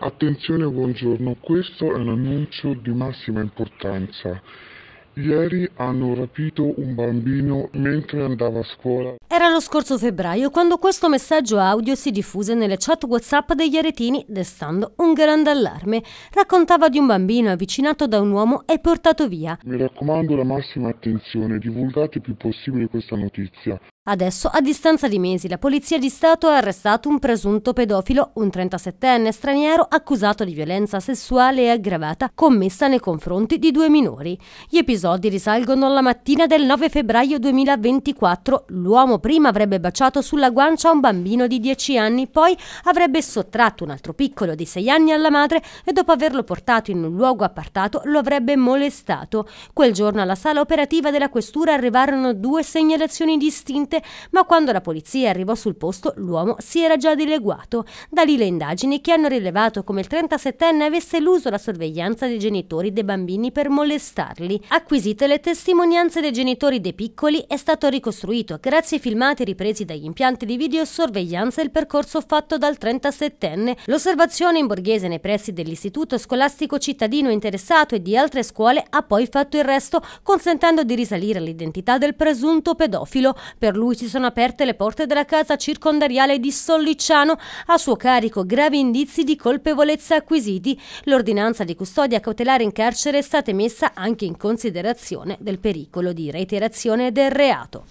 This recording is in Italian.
Attenzione buongiorno, questo è un annuncio di massima importanza. Ieri hanno rapito un bambino mentre andava a scuola. Era lo scorso febbraio quando questo messaggio audio si diffuse nelle chat WhatsApp degli aretini, destando un grande allarme. Raccontava di un bambino avvicinato da un uomo e portato via. Mi raccomando la massima attenzione, divulgate il più possibile questa notizia. Adesso, a distanza di mesi, la Polizia di Stato ha arrestato un presunto pedofilo, un 37enne straniero accusato di violenza sessuale e aggravata commessa nei confronti di due minori. Gli episodi risalgono alla mattina del 9 febbraio 2024. L'uomo prima avrebbe baciato sulla guancia un bambino di 10 anni, poi avrebbe sottratto un altro piccolo di 6 anni alla madre e dopo averlo portato in un luogo appartato lo avrebbe molestato. Quel giorno alla sala operativa della questura arrivarono due segnalazioni distinte incidente, ma quando la polizia arrivò sul posto l'uomo si era già dileguato. Da lì le indagini che hanno rilevato come il 37enne avesse l'uso la sorveglianza dei genitori dei bambini per molestarli. Acquisite le testimonianze dei genitori dei piccoli è stato ricostruito grazie ai filmati ripresi dagli impianti di videosorveglianza il percorso fatto dal 37enne. L'osservazione in borghese nei pressi dell'istituto scolastico cittadino interessato e di altre scuole ha poi fatto il resto consentendo di risalire l'identità del presunto pedofilo. Per lui lui si sono aperte le porte della casa circondariale di Sollicciano, a suo carico gravi indizi di colpevolezza acquisiti. L'ordinanza di custodia cautelare in carcere è stata emessa anche in considerazione del pericolo di reiterazione del reato.